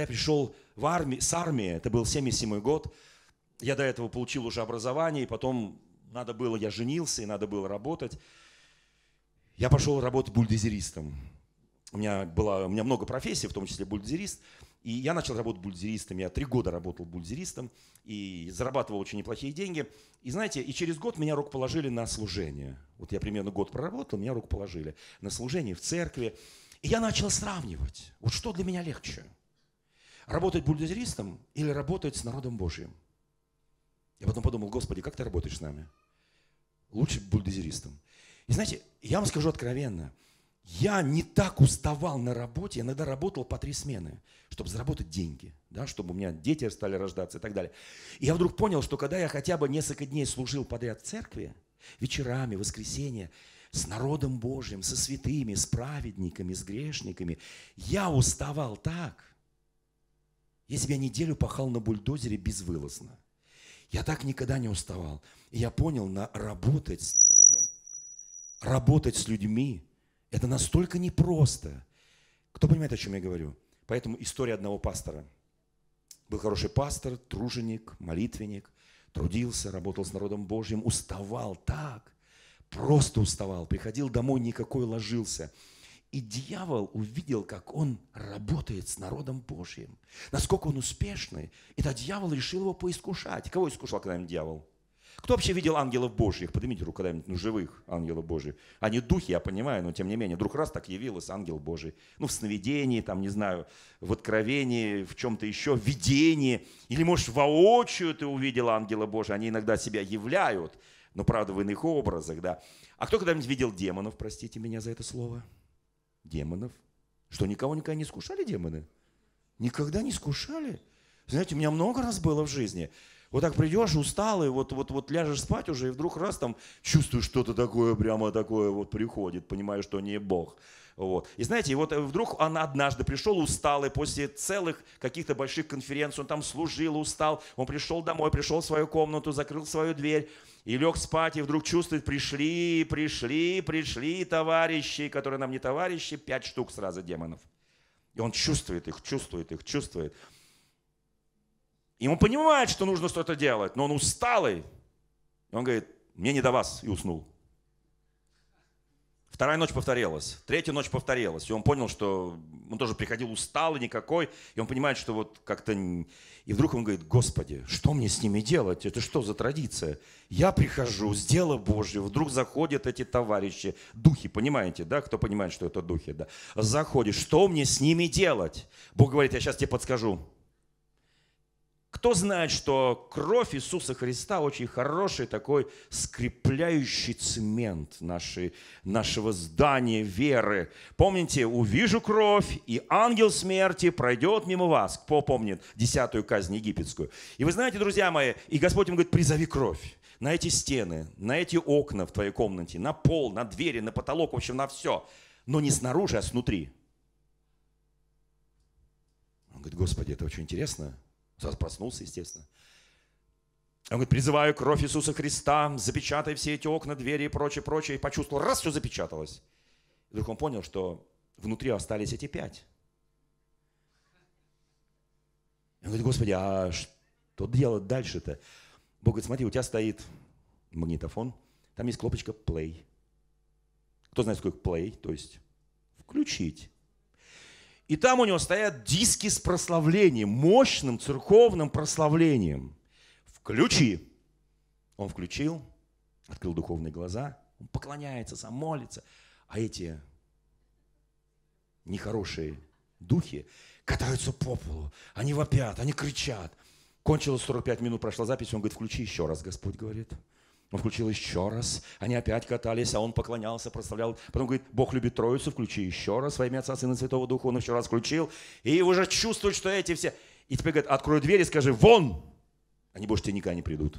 когда я пришел в арми... с армии, это был 77 год, я до этого получил уже образование, и потом надо было, я женился, и надо было работать. Я пошел работать бульдозеристом. У меня, было, у меня много профессий, в том числе бульдозерист. И я начал работать бульдозеристом. Я три года работал бульдозеристом и зарабатывал очень неплохие деньги. И знаете, и через год меня рук положили на служение. Вот я примерно год проработал, меня рук положили на служение в церкви. И я начал сравнивать, вот что для меня легче – Работать бульдозеристом или работать с народом Божьим? Я потом подумал, Господи, как ты работаешь с нами? Лучше бульдозеристом. И знаете, я вам скажу откровенно, я не так уставал на работе, я иногда работал по три смены, чтобы заработать деньги, да, чтобы у меня дети стали рождаться и так далее. И я вдруг понял, что когда я хотя бы несколько дней служил подряд в церкви, вечерами, воскресенье, с народом Божьим, со святыми, с праведниками, с грешниками, я уставал так, я себя неделю пахал на бульдозере безвылазно. Я так никогда не уставал. И я понял, на работать с народом, работать с людьми, это настолько непросто. Кто понимает, о чем я говорю? Поэтому история одного пастора. Был хороший пастор, труженик, молитвенник, трудился, работал с народом Божьим, уставал так, просто уставал, приходил домой, никакой ложился – и дьявол увидел, как он работает с народом Божьим, насколько он успешный. И тогда дьявол решил его поискушать. Кого искушал когда-нибудь дьявол? Кто вообще видел ангелов Божьих? Поднимите руку когда-нибудь, ну, живых ангелов Божьих. Они духи, я понимаю, но тем не менее. Вдруг раз так явился ангел Божий. Ну, в сновидении, там, не знаю, в откровении, в чем-то еще, в видении. Или, может, воочию ты увидел ангела Божия. Они иногда себя являют, но, правда, в иных образах, да. А кто когда-нибудь видел демонов, простите меня за это слово? демонов. Что, никого никогда не скушали демоны? Никогда не скушали, Знаете, у меня много раз было в жизни. Вот так придешь, усталый, вот, вот, вот ляжешь спать уже, и вдруг раз там чувствуешь что-то такое, прямо такое вот приходит, понимаешь, что не Бог. Вот. И знаете, вот э, вдруг он однажды пришел усталый после целых каких-то больших конференций, он там служил, устал, он пришел домой, пришел в свою комнату, закрыл свою дверь и лег спать, и вдруг чувствует, пришли, пришли, пришли товарищи, которые нам не товарищи, пять штук сразу демонов. И он чувствует их, чувствует их, чувствует. И он понимает, что нужно что-то делать, но он усталый. И он говорит, мне не до вас, и уснул. Вторая ночь повторилась, третья ночь повторилась. И он понял, что он тоже приходил усталый никакой. И он понимает, что вот как-то... И вдруг он говорит, Господи, что мне с ними делать? Это что за традиция? Я прихожу с дела Божьего. Вдруг заходят эти товарищи, духи, понимаете, да? Кто понимает, что это духи, да? Заходит, что мне с ними делать? Бог говорит, я сейчас тебе подскажу. Кто знает, что кровь Иисуса Христа очень хороший такой скрепляющий цемент нашей, нашего здания веры. Помните, увижу кровь, и ангел смерти пройдет мимо вас. Кто помнит десятую казнь египетскую? И вы знаете, друзья мои, и Господь им говорит, призови кровь на эти стены, на эти окна в твоей комнате, на пол, на двери, на потолок, в общем, на все. Но не снаружи, а снутри. Он говорит, Господи, это очень интересно. Сразу проснулся, естественно. Он говорит, призываю кровь Иисуса Христа, запечатай все эти окна, двери и прочее, прочее. И почувствовал, раз, все запечаталось. И вдруг он понял, что внутри остались эти пять. он говорит, Господи, а что делать дальше-то? Бог говорит, смотри, у тебя стоит магнитофон, там есть кнопочка play. Кто знает, сколько play, то есть включить. И там у него стоят диски с прославлением, мощным церковным прославлением. Включи. Он включил, открыл духовные глаза, он поклоняется, сам молится. А эти нехорошие духи катаются по полу, они вопят, они кричат. Кончилось 45 минут, прошла запись, он говорит, включи еще раз, Господь говорит. Он включил еще раз. Они опять катались, а он поклонялся, прославлял. Потом говорит, Бог любит Троицу, включи еще раз во имя Отца, Сына, Святого Духа. Он еще раз включил. И уже чувствует, что эти все... И теперь говорит, открой дверь и скажи, вон! Они больше тебе никогда не придут.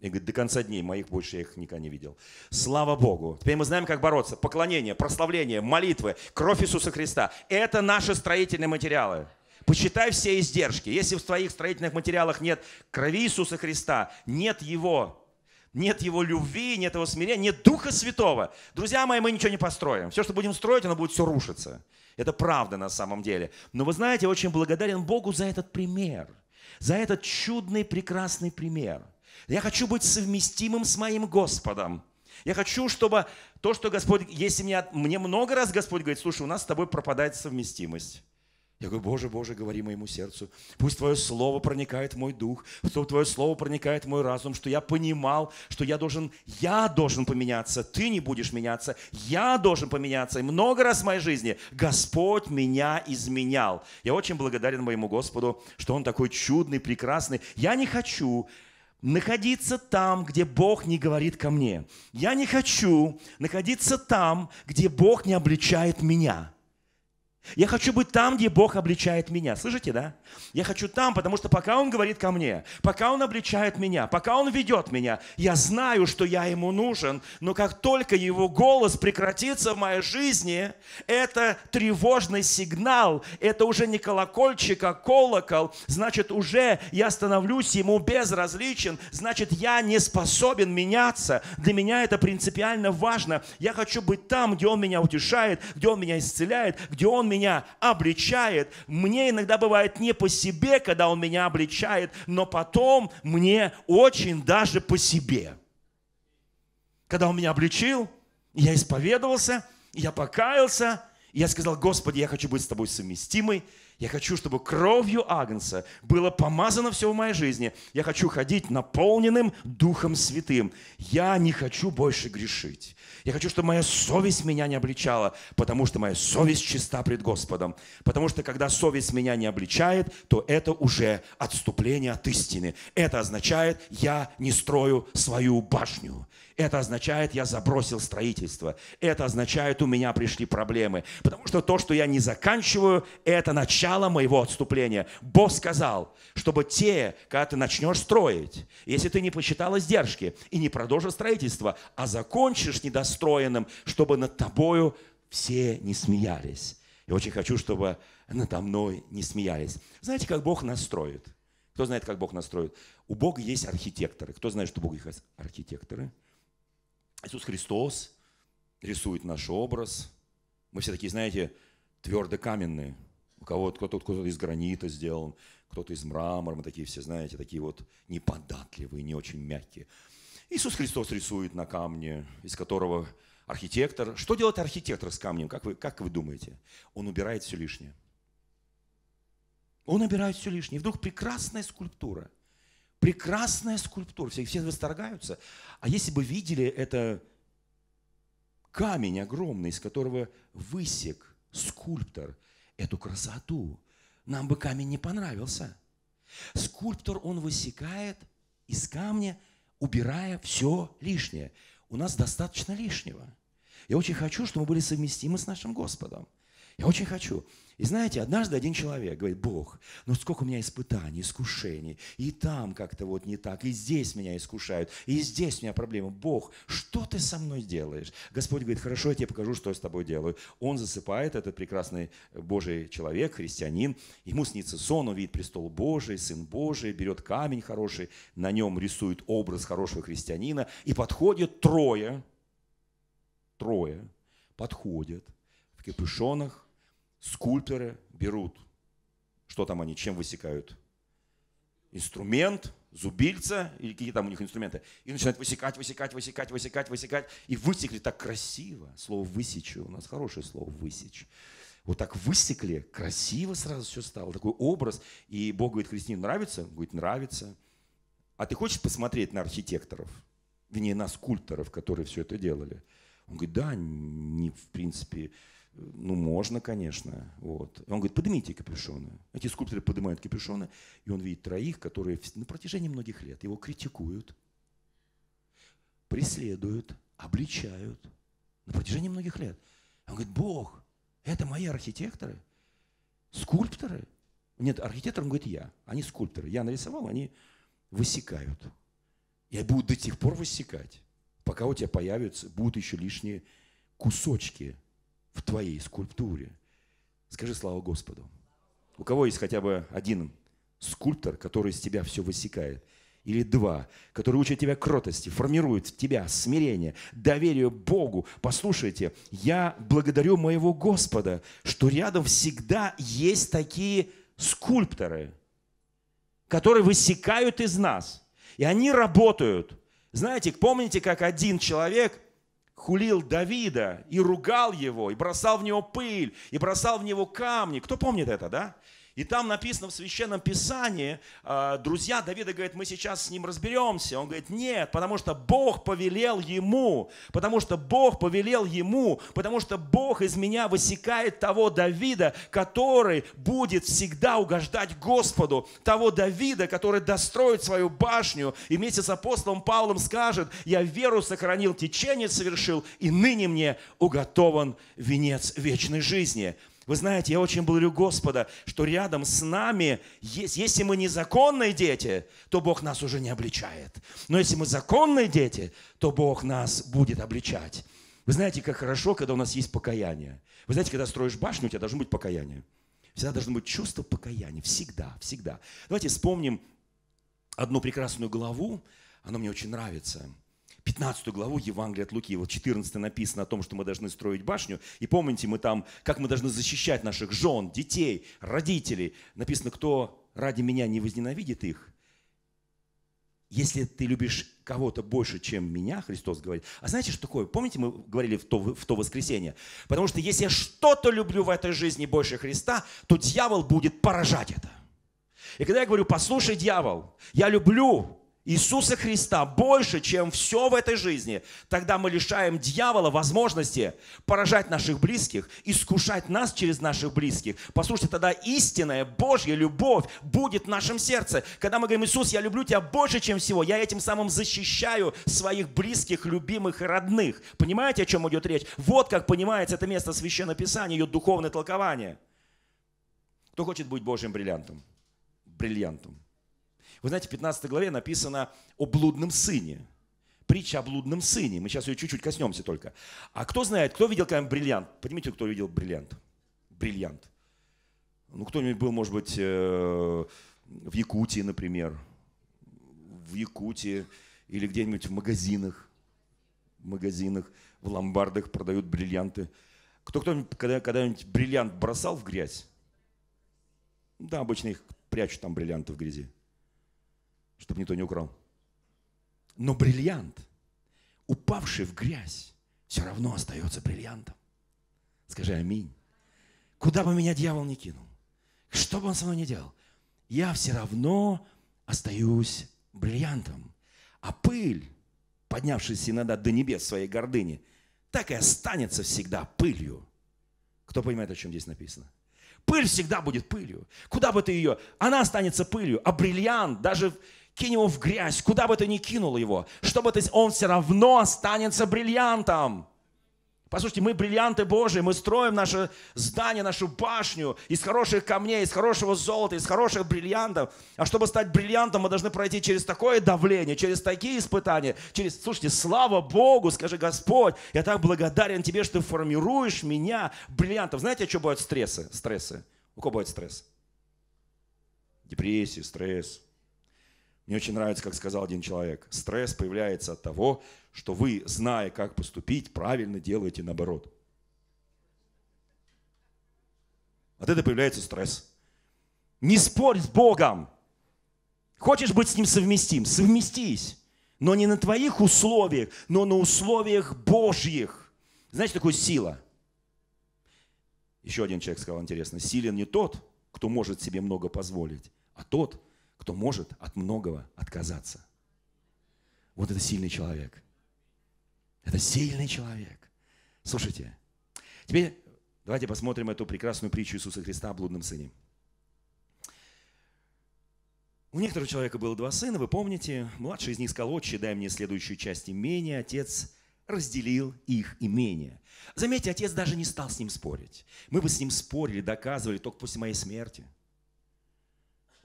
И говорит, до конца дней моих больше я их никогда не видел. Слава Богу. Теперь мы знаем, как бороться. Поклонение, прославление, молитвы, кровь Иисуса Христа. Это наши строительные материалы. Посчитай все издержки. Если в твоих строительных материалах нет крови Иисуса Христа, нет Его нет его любви, нет его смирения, нет Духа Святого, друзья мои, мы ничего не построим. Все, что будем строить, оно будет все рушиться. Это правда на самом деле. Но вы знаете, я очень благодарен Богу за этот пример, за этот чудный, прекрасный пример. Я хочу быть совместимым с моим Господом. Я хочу, чтобы то, что Господь, если меня, мне много раз Господь говорит, слушай, у нас с тобой пропадает совместимость. Я говорю, Боже, Боже, говори моему сердцу, пусть Твое Слово проникает в мой дух, чтобы Твое Слово проникает в мой разум, что я понимал, что я должен, я должен поменяться, Ты не будешь меняться, я должен поменяться. И много раз в моей жизни Господь меня изменял. Я очень благодарен моему Господу, что Он такой чудный, прекрасный. Я не хочу находиться там, где Бог не говорит ко мне. Я не хочу находиться там, где Бог не обличает меня. Я хочу быть там, где Бог обличает меня. Слышите, да? Я хочу там, потому что пока Он говорит ко мне, пока Он обличает меня, пока Он ведет меня, я знаю, что я Ему нужен, но как только Его голос прекратится в моей жизни, это тревожный сигнал, это уже не колокольчик, а колокол, значит, уже я становлюсь Ему безразличен, значит, я не способен меняться. Для меня это принципиально важно. Я хочу быть там, где Он меня утешает, где Он меня исцеляет, где Он меня меня обличает, мне иногда бывает не по себе, когда Он меня обличает, но потом мне очень даже по себе. Когда Он меня обличил, я исповедовался, я покаялся, я сказал, Господи, я хочу быть с Тобой совместимый, я хочу, чтобы кровью Агнца было помазано все в моей жизни. Я хочу ходить наполненным Духом Святым. Я не хочу больше грешить. Я хочу, чтобы моя совесть меня не обличала, потому что моя совесть чиста пред Господом. Потому что когда совесть меня не обличает, то это уже отступление от истины. Это означает, я не строю свою башню. Это означает, я забросил строительство. Это означает, у меня пришли проблемы. Потому что то, что я не заканчиваю, это начало начала моего отступления. Бог сказал, чтобы те, когда ты начнешь строить, если ты не посчитал издержки и не продолжишь строительство, а закончишь недостроенным, чтобы над тобою все не смеялись. И очень хочу, чтобы надо мной не смеялись. Знаете, как Бог настроит? Кто знает, как Бог настроит? У Бога есть архитекторы. Кто знает, что у Бога есть архитекторы? Иисус Христос рисует наш образ. Мы все такие, знаете, твердокаменные – у кого-то кто-то, кто-то из гранита сделан, кто-то из мрамора, мы такие все, знаете, такие вот неподатливые, не очень мягкие. Иисус Христос рисует на камне, из которого архитектор. Что делает архитектор с камнем? Как вы, как вы думаете? Он убирает все лишнее. Он убирает все лишнее. И вдруг прекрасная скульптура. Прекрасная скульптура. Все, все восторгаются. А если бы видели это камень огромный, из которого высек скульптор – эту красоту. Нам бы камень не понравился. Скульптор, он высекает из камня, убирая все лишнее. У нас достаточно лишнего. Я очень хочу, чтобы мы были совместимы с нашим Господом. Я очень хочу. И знаете, однажды один человек говорит, Бог, ну сколько у меня испытаний, искушений, и там как-то вот не так, и здесь меня искушают, и здесь у меня проблемы. Бог, что ты со мной делаешь? Господь говорит, хорошо, я тебе покажу, что я с тобой делаю. Он засыпает, этот прекрасный э, Божий человек, христианин, ему снится сон, он видит престол Божий, Сын Божий, берет камень хороший, на нем рисует образ хорошего христианина, и подходит трое, трое, подходят в капюшонах, скульпторы берут, что там они, чем высекают? Инструмент, зубильца или какие там у них инструменты. И начинают высекать, высекать, высекать, высекать, высекать. И высекли так красиво. Слово «высечь» у нас хорошее слово «высечь». Вот так высекли, красиво сразу все стало. Такой образ. И Бог говорит, Христине нравится? Он говорит, нравится. А ты хочешь посмотреть на архитекторов? Вернее, на скульпторов, которые все это делали? Он говорит, да, не, в принципе, ну, можно, конечно. Вот. И он говорит, поднимите капюшоны. Эти скульпторы поднимают капюшоны, и он видит троих, которые на протяжении многих лет его критикуют, преследуют, обличают на протяжении многих лет. Он говорит, Бог, это мои архитекторы, скульпторы. Нет, архитектором говорит я, они а скульпторы. Я нарисовал, они высекают. Я буду до тех пор высекать, пока у тебя появятся, будут еще лишние кусочки в твоей скульптуре. Скажи слава Господу. У кого есть хотя бы один скульптор, который из тебя все высекает? Или два, которые учат тебя кротости, формируют в тебя смирение, доверие Богу. Послушайте, я благодарю моего Господа, что рядом всегда есть такие скульпторы, которые высекают из нас. И они работают. Знаете, помните, как один человек хулил Давида и ругал его, и бросал в него пыль, и бросал в него камни. Кто помнит это, да? И там написано в Священном Писании, а, друзья Давида говорит, мы сейчас с ним разберемся. Он говорит, нет, потому что Бог повелел ему, потому что Бог повелел ему, потому что Бог из меня высекает того Давида, который будет всегда угождать Господу, того Давида, который достроит свою башню и вместе с апостолом Павлом скажет, я веру сохранил, течение совершил, и ныне мне уготован венец вечной жизни. Вы знаете, я очень благодарю Господа, что рядом с нами, если мы не законные дети, то Бог нас уже не обличает. Но если мы законные дети, то Бог нас будет обличать. Вы знаете, как хорошо, когда у нас есть покаяние. Вы знаете, когда строишь башню, у тебя должно быть покаяние. Всегда должно быть чувство покаяния. Всегда, всегда. Давайте вспомним одну прекрасную главу. Она мне очень нравится. 15 главу Евангелия от Луки, вот 14 написано о том, что мы должны строить башню. И помните, мы там, как мы должны защищать наших жен, детей, родителей. Написано, кто ради меня не возненавидит их, если ты любишь кого-то больше, чем меня, Христос говорит. А знаете, что такое? Помните, мы говорили в то, в то воскресенье? Потому что если я что-то люблю в этой жизни больше Христа, то дьявол будет поражать это. И когда я говорю, послушай, дьявол, я люблю Иисуса Христа больше, чем все в этой жизни, тогда мы лишаем дьявола возможности поражать наших близких, искушать нас через наших близких. Послушайте, тогда истинная Божья любовь будет в нашем сердце. Когда мы говорим, Иисус, я люблю тебя больше, чем всего, я этим самым защищаю своих близких, любимых и родных. Понимаете, о чем идет речь? Вот как понимается это место Священного Писания, ее духовное толкование. Кто хочет быть Божьим бриллиантом? Бриллиантом. Вы знаете, в 15 главе написано о блудном сыне. Притча о блудном сыне. Мы сейчас ее чуть-чуть коснемся только. А кто знает, кто видел когда-нибудь бриллиант? Поднимите, кто видел бриллиант. Бриллиант. Ну, кто-нибудь был, может быть, э, в Якутии, например. В Якутии или где-нибудь в магазинах. В магазинах, в ломбардах продают бриллианты. Кто кто-нибудь когда-нибудь бриллиант бросал в грязь? Да, обычно их прячут там бриллианты в грязи чтобы никто не украл. Но бриллиант, упавший в грязь, все равно остается бриллиантом. Скажи аминь. Куда бы меня дьявол не кинул, что бы он со мной не делал, я все равно остаюсь бриллиантом. А пыль, поднявшись иногда до небес своей гордыни, так и останется всегда пылью. Кто понимает, о чем здесь написано? Пыль всегда будет пылью. Куда бы ты ее, она останется пылью, а бриллиант, даже кинь его в грязь, куда бы ты ни кинул его, чтобы ты, он все равно останется бриллиантом. Послушайте, мы бриллианты Божии, мы строим наше здание, нашу башню из хороших камней, из хорошего золота, из хороших бриллиантов. А чтобы стать бриллиантом, мы должны пройти через такое давление, через такие испытания, через, слушайте, слава Богу, скажи, Господь, я так благодарен Тебе, что Ты формируешь меня бриллиантом. Знаете, что бывают стрессы? Стрессы. У кого бывает стресс? Депрессия, стресс, мне очень нравится, как сказал один человек, стресс появляется от того, что вы, зная, как поступить, правильно делаете наоборот. От этого появляется стресс. Не спорь с Богом. Хочешь быть с Ним совместим? Совместись. Но не на твоих условиях, но на условиях Божьих. Знаете, такое сила? Еще один человек сказал интересно. Силен не тот, кто может себе много позволить, а тот, кто может от многого отказаться. Вот это сильный человек. Это сильный человек. Слушайте, теперь давайте посмотрим эту прекрасную притчу Иисуса Христа о блудном сыне. У некоторого человека было два сына, вы помните, младший из них сказал, отче, дай мне следующую часть имения, отец разделил их имение. Заметьте, отец даже не стал с ним спорить. Мы бы с ним спорили, доказывали только после моей смерти –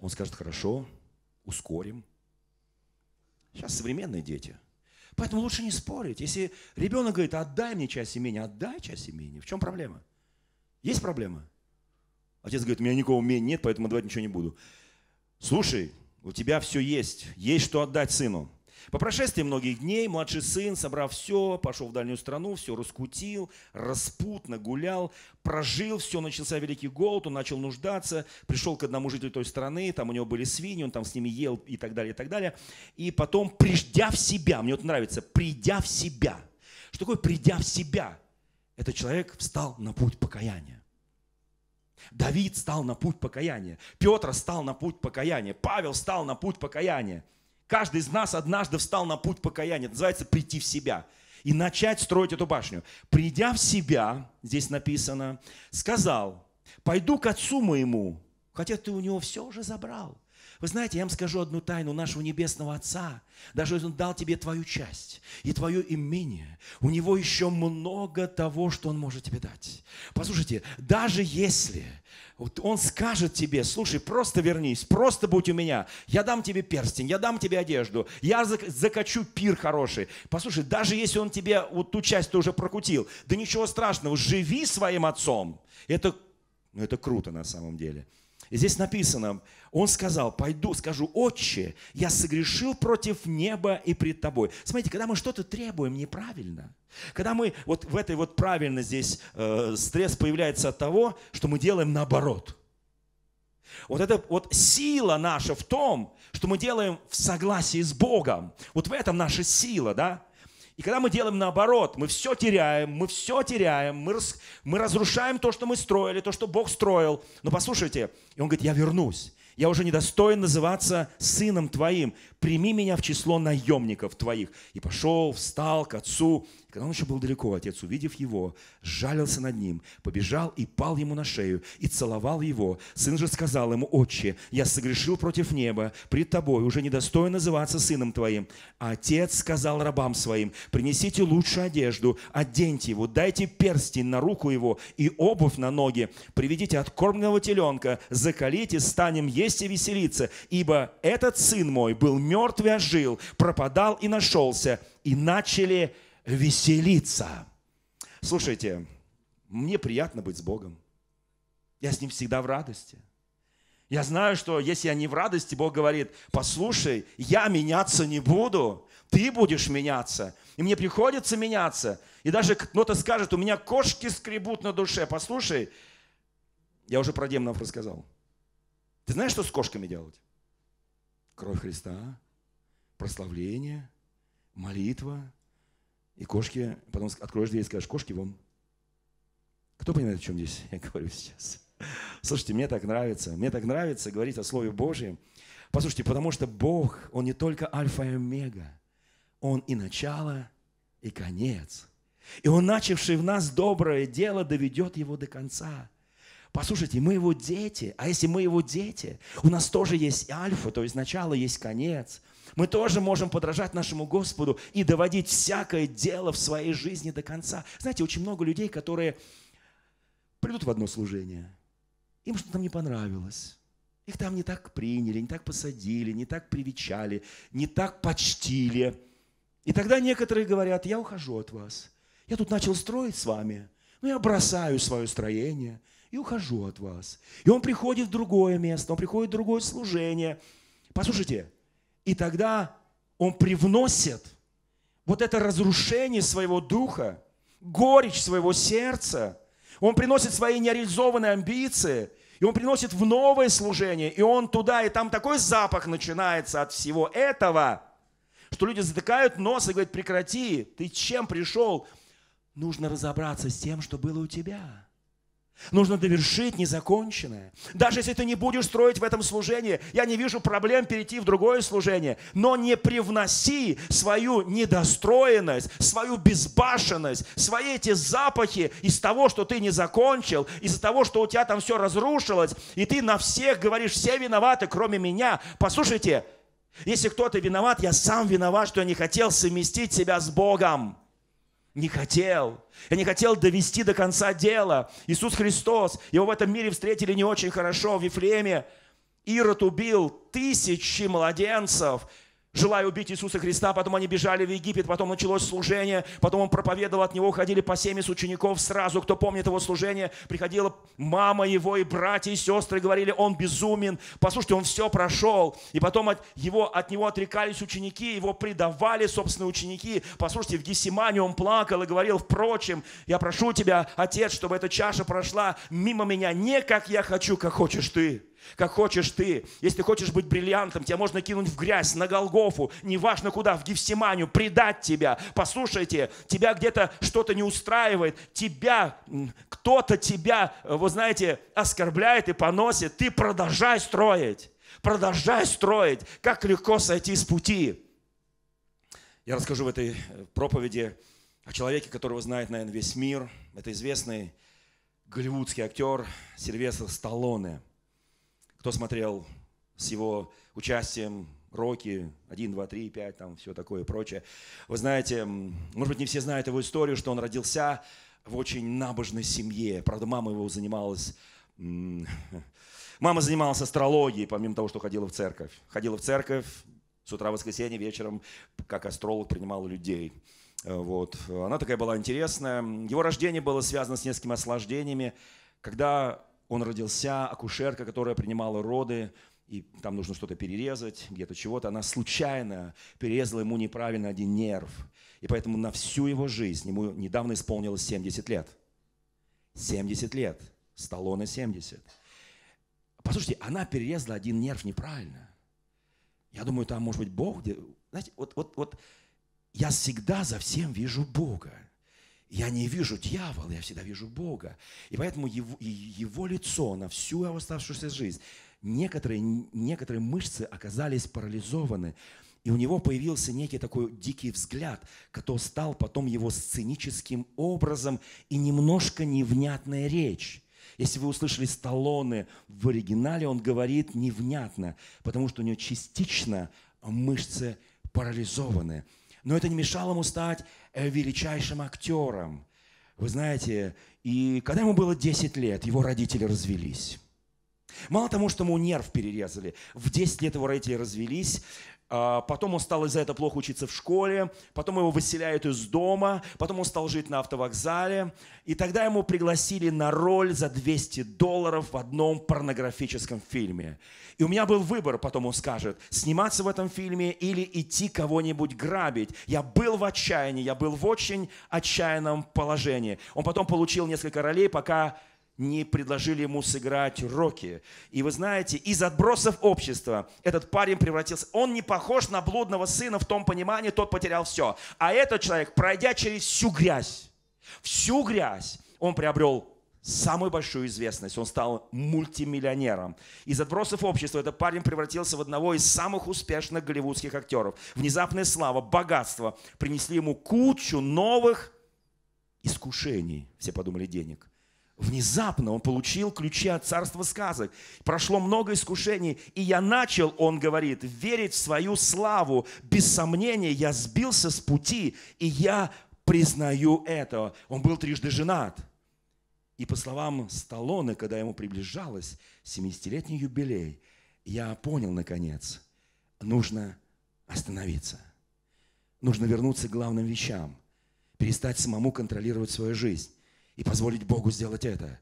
он скажет, хорошо, ускорим. Сейчас современные дети. Поэтому лучше не спорить. Если ребенок говорит, отдай мне часть имени, отдай часть имени, в чем проблема? Есть проблема? Отец говорит, у меня никого умения нет, поэтому давать ничего не буду. Слушай, у тебя все есть, есть что отдать сыну. По прошествии многих дней младший сын, собрав все, пошел в дальнюю страну, все раскутил, распутно гулял, прожил, все, начался великий голод, он начал нуждаться, пришел к одному жителю той страны, там у него были свиньи, он там с ними ел и так далее, и так далее. И потом, придя в себя, мне вот нравится, придя в себя. Что такое придя в себя? Этот человек встал на путь покаяния. Давид стал на путь покаяния. Петр стал на путь покаяния. Павел стал на путь покаяния. Каждый из нас однажды встал на путь покаяния. Это называется прийти в себя и начать строить эту башню. Придя в себя, здесь написано, сказал, пойду к отцу моему, хотя ты у него все уже забрал. Вы знаете, я вам скажу одну тайну нашего Небесного Отца. Даже если Он дал тебе твою часть и твое имение, у Него еще много того, что Он может тебе дать. Послушайте, даже если он скажет тебе, слушай, просто вернись, просто будь у меня. Я дам тебе перстень, я дам тебе одежду, я закачу пир хороший. Послушай, даже если он тебе вот ту часть ты уже прокутил, да ничего страшного, живи своим отцом. Это, ну, это круто на самом деле здесь написано, он сказал, пойду, скажу, отче, я согрешил против неба и пред тобой. Смотрите, когда мы что-то требуем неправильно, когда мы вот в этой вот правильно здесь э, стресс появляется от того, что мы делаем наоборот. Вот это вот сила наша в том, что мы делаем в согласии с Богом. Вот в этом наша сила, да? И когда мы делаем наоборот, мы все теряем, мы все теряем, мы, раз, мы разрушаем то, что мы строили, то, что Бог строил. Но послушайте, и он говорит, я вернусь. Я уже недостоин называться сыном твоим. Прими меня в число наемников твоих. И пошел, встал к отцу когда он еще был далеко, отец, увидев его, жалился над ним, побежал и пал ему на шею, и целовал его. Сын же сказал ему, «Отче, я согрешил против неба, пред тобой уже недостоин называться сыном твоим». отец сказал рабам своим, «Принесите лучшую одежду, оденьте его, дайте перстень на руку его и обувь на ноги, приведите откормленного теленка, закалите, станем есть и веселиться, ибо этот сын мой был мертв и ожил, пропадал и нашелся». И начали веселиться. Слушайте, мне приятно быть с Богом. Я с Ним всегда в радости. Я знаю, что если я не в радости, Бог говорит, послушай, я меняться не буду, ты будешь меняться. И мне приходится меняться. И даже кто-то скажет, у меня кошки скребут на душе. Послушай, я уже про демонов рассказал. Ты знаешь, что с кошками делать? Кровь Христа, прославление, молитва, и кошки, потом откроешь дверь и скажешь, кошки вон. Кто понимает, о чем здесь я говорю сейчас? Слушайте, мне так нравится. Мне так нравится говорить о Слове Божьем. Послушайте, потому что Бог, Он не только альфа и омега. Он и начало, и конец. И Он, начавший в нас доброе дело, доведет его до конца. Послушайте, мы его дети, а если мы его дети, у нас тоже есть альфа, то есть начало, есть конец. Мы тоже можем подражать нашему Господу и доводить всякое дело в своей жизни до конца. Знаете, очень много людей, которые придут в одно служение, им что-то там не понравилось. Их там не так приняли, не так посадили, не так привечали, не так почтили. И тогда некоторые говорят, я ухожу от вас. Я тут начал строить с вами, но я бросаю свое строение и ухожу от вас. И он приходит в другое место, он приходит в другое служение. Послушайте, и тогда он привносит вот это разрушение своего духа, горечь своего сердца. Он приносит свои нереализованные амбиции, и он приносит в новое служение, и он туда, и там такой запах начинается от всего этого, что люди затыкают нос и говорят, прекрати, ты чем пришел? Нужно разобраться с тем, что было у тебя. Нужно довершить незаконченное. Даже если ты не будешь строить в этом служении, я не вижу проблем перейти в другое служение. Но не привноси свою недостроенность, свою безбашенность, свои эти запахи из того, что ты не закончил, из-за того, что у тебя там все разрушилось, и ты на всех говоришь, все виноваты, кроме меня. Послушайте, если кто-то виноват, я сам виноват, что я не хотел совместить себя с Богом. Не хотел. Я не хотел довести до конца дело. Иисус Христос, его в этом мире встретили не очень хорошо в Ефреме. Ирод убил тысячи младенцев, желая убить Иисуса Христа, потом они бежали в Египет, потом началось служение, потом он проповедовал, от него ходили по семи с учеников сразу, кто помнит его служение, приходила мама его и братья и сестры, говорили, он безумен, послушайте, он все прошел, и потом от, его, от него отрекались ученики, его предавали собственные ученики, послушайте, в Гесимане он плакал и говорил, впрочем, я прошу тебя, Отец, чтобы эта чаша прошла мимо меня, не как я хочу, как хочешь ты, как хочешь ты. Если ты хочешь быть бриллиантом, тебя можно кинуть в грязь, на Голгофу, неважно куда, в Гефсиманию, предать тебя. Послушайте, тебя где-то что-то не устраивает, тебя, кто-то тебя, э, вы знаете, оскорбляет и поносит. Ты продолжай строить, продолжай строить. Как легко сойти с пути. Я расскажу в этой э, проповеди о человеке, которого знает, наверное, весь мир. Это известный голливудский актер Сильвестр Сталлоне – кто смотрел с его участием Роки, 1, 2, 3, 5, там все такое и прочее. Вы знаете, может быть, не все знают его историю, что он родился в очень набожной семье. Правда, мама его занималась... Мама занималась астрологией, помимо того, что ходила в церковь. Ходила в церковь с утра в воскресенье, вечером, как астролог, принимала людей. Э, вот. Она такая была интересная. Его рождение было связано с несколькими осложнениями. Когда он родился, акушерка, которая принимала роды, и там нужно что-то перерезать, где-то чего-то, она случайно перерезала ему неправильно один нерв. И поэтому на всю его жизнь, ему недавно исполнилось 70 лет. 70 лет. Сталлоне 70. Послушайте, она перерезала один нерв неправильно. Я думаю, там, может быть, Бог... Знаете, вот, вот, вот я всегда за всем вижу Бога я не вижу дьявола, я всегда вижу Бога. И поэтому его, его лицо на всю его оставшуюся жизнь, некоторые, некоторые мышцы оказались парализованы. И у него появился некий такой дикий взгляд, который стал потом его сценическим образом и немножко невнятная речь. Если вы услышали Сталлоне в оригинале, он говорит невнятно, потому что у него частично мышцы парализованы. Но это не мешало ему стать э, величайшим актером. Вы знаете, и когда ему было 10 лет, его родители развелись. Мало того, что ему нерв перерезали, в 10 лет его родители развелись, а, потом он стал из-за этого плохо учиться в школе, потом его выселяют из дома, потом он стал жить на автовокзале. И тогда ему пригласили на роль за 200 долларов в одном порнографическом фильме. И у меня был выбор, потом он скажет, сниматься в этом фильме или идти кого-нибудь грабить. Я был в отчаянии, я был в очень отчаянном положении. Он потом получил несколько ролей, пока не предложили ему сыграть роки. И вы знаете, из отбросов общества этот парень превратился. Он не похож на блудного сына в том понимании, тот потерял все. А этот человек, пройдя через всю грязь, всю грязь, он приобрел самую большую известность. Он стал мультимиллионером. Из отбросов общества этот парень превратился в одного из самых успешных голливудских актеров. Внезапная слава, богатство принесли ему кучу новых искушений. Все подумали денег. Внезапно он получил ключи от царства сказок. Прошло много искушений, и я начал, он говорит, верить в свою славу. Без сомнения, я сбился с пути, и я признаю это. Он был трижды женат. И по словам Сталлоне, когда ему приближалось 70-летний юбилей, я понял, наконец, нужно остановиться. Нужно вернуться к главным вещам, перестать самому контролировать свою жизнь и позволить Богу сделать это.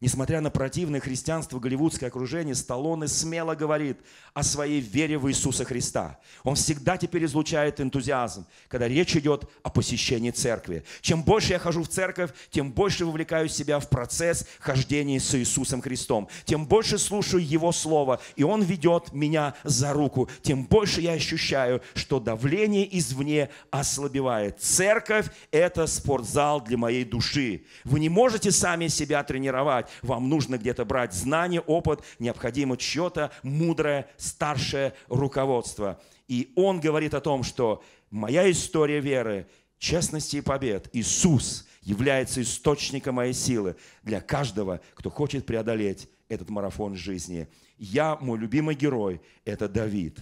Несмотря на противное христианство, голливудское окружение, Сталлоне смело говорит о своей вере в Иисуса Христа. Он всегда теперь излучает энтузиазм, когда речь идет о посещении церкви. Чем больше я хожу в церковь, тем больше вовлекаю себя в процесс хождения с Иисусом Христом. Тем больше слушаю Его Слово, и Он ведет меня за руку. Тем больше я ощущаю, что давление извне ослабевает. Церковь – это спортзал для моей души. Вы не можете сами себя тренировать, вам нужно где-то брать знания, опыт, необходимо чье-то мудрое, старшее руководство. И он говорит о том, что моя история веры, честности и побед, Иисус является источником моей силы для каждого, кто хочет преодолеть этот марафон жизни. Я, мой любимый герой, это Давид,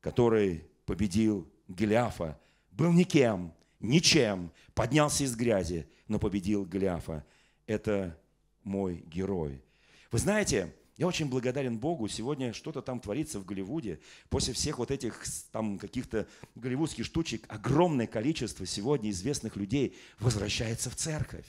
который победил Голиафа. Был никем, ничем, поднялся из грязи, но победил Голиафа. Это мой герой. Вы знаете, я очень благодарен Богу, сегодня что-то там творится в Голливуде. После всех вот этих там каких-то голливудских штучек огромное количество сегодня известных людей возвращается в церковь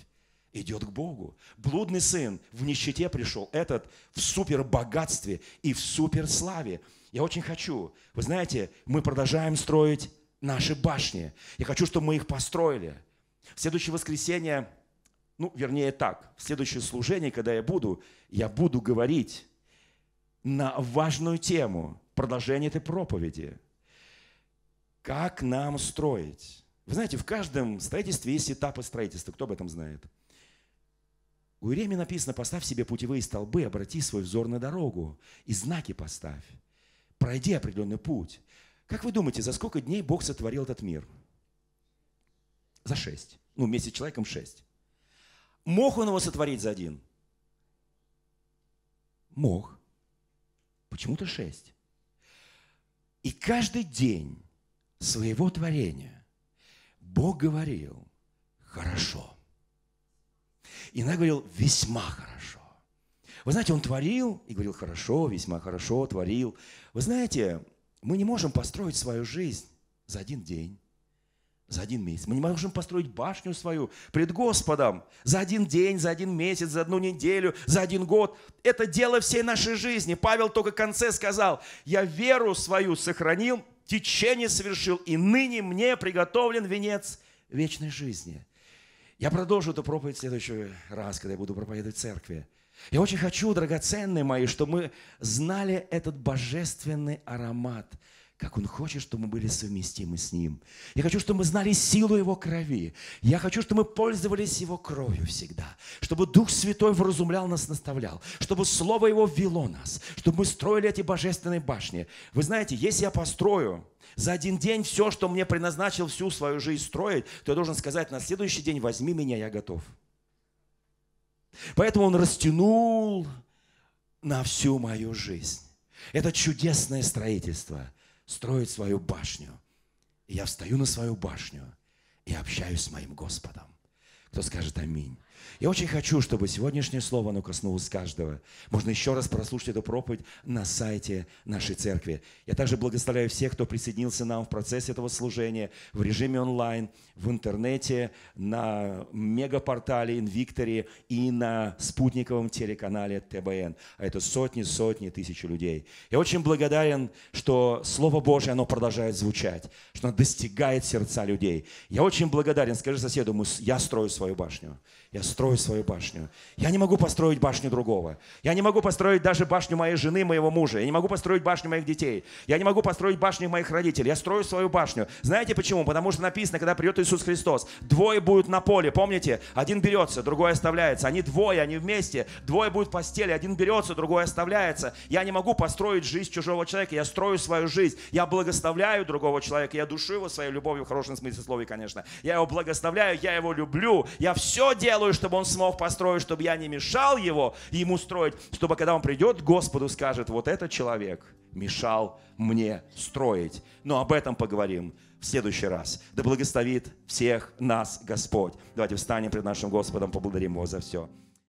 идет к Богу. Блудный сын в нищете пришел, этот в супербогатстве и в суперславе. Я очень хочу, вы знаете, мы продолжаем строить наши башни. Я хочу, чтобы мы их построили. В следующее воскресенье ну, вернее так, в следующее служение, когда я буду, я буду говорить на важную тему продолжение этой проповеди. Как нам строить? Вы знаете, в каждом строительстве есть этапы строительства. Кто об этом знает? У Иеремии написано, поставь себе путевые столбы, обрати свой взор на дорогу и знаки поставь. Пройди определенный путь. Как вы думаете, за сколько дней Бог сотворил этот мир? За шесть. Ну, вместе с человеком шесть. Мог он его сотворить за один? Мог. Почему-то шесть. И каждый день своего творения Бог говорил «хорошо». Иногда говорил «весьма хорошо». Вы знаете, он творил и говорил «хорошо, весьма хорошо, творил». Вы знаете, мы не можем построить свою жизнь за один день, за один месяц. Мы не можем построить башню свою пред Господом. За один день, за один месяц, за одну неделю, за один год. Это дело всей нашей жизни. Павел только в конце сказал, я веру свою сохранил, течение совершил, и ныне мне приготовлен венец вечной жизни. Я продолжу эту проповедь в следующий раз, когда я буду проповедовать в церкви. Я очень хочу, драгоценные мои, чтобы мы знали этот божественный аромат – как Он хочет, чтобы мы были совместимы с Ним. Я хочу, чтобы мы знали силу Его крови. Я хочу, чтобы мы пользовались Его кровью всегда. Чтобы Дух Святой вразумлял нас, наставлял. Чтобы Слово Его ввело нас. Чтобы мы строили эти божественные башни. Вы знаете, если я построю за один день все, что мне предназначил всю свою жизнь строить, то я должен сказать, на следующий день возьми меня, я готов. Поэтому Он растянул на всю мою жизнь. Это чудесное строительство – строить свою башню. И я встаю на свою башню и общаюсь с моим Господом. Кто скажет аминь? Я очень хочу, чтобы сегодняшнее слово, оно коснулось каждого. Можно еще раз прослушать эту проповедь на сайте нашей церкви. Я также благословляю всех, кто присоединился нам в процессе этого служения, в режиме онлайн, в интернете, на мегапортале Invictory и на спутниковом телеканале ТБН. А это сотни, сотни тысяч людей. Я очень благодарен, что Слово Божье, оно продолжает звучать, что оно достигает сердца людей. Я очень благодарен, скажи соседу, я строю свою башню. Я строю построю свою башню. Я не могу построить башню другого. Я не могу построить даже башню моей жены, моего мужа. Я не могу построить башню моих детей. Я не могу построить башню моих родителей. Я строю свою башню. Знаете почему? Потому что написано, когда придет Иисус Христос, двое будут на поле, помните? Один берется, другой оставляется. Они двое, они вместе. Двое будут в постели, один берется, другой оставляется. Я не могу построить жизнь чужого человека. Я строю свою жизнь. Я благословляю другого человека. Я душу его своей любовью в хорошем смысле слова, конечно. Я его благословляю, я его люблю. Я все делаю, чтобы чтобы он смог построить, чтобы я не мешал его ему строить, чтобы когда он придет, Господу скажет, вот этот человек мешал мне строить. Но об этом поговорим в следующий раз. Да благословит всех нас Господь. Давайте встанем пред нашим Господом, поблагодарим Его за все.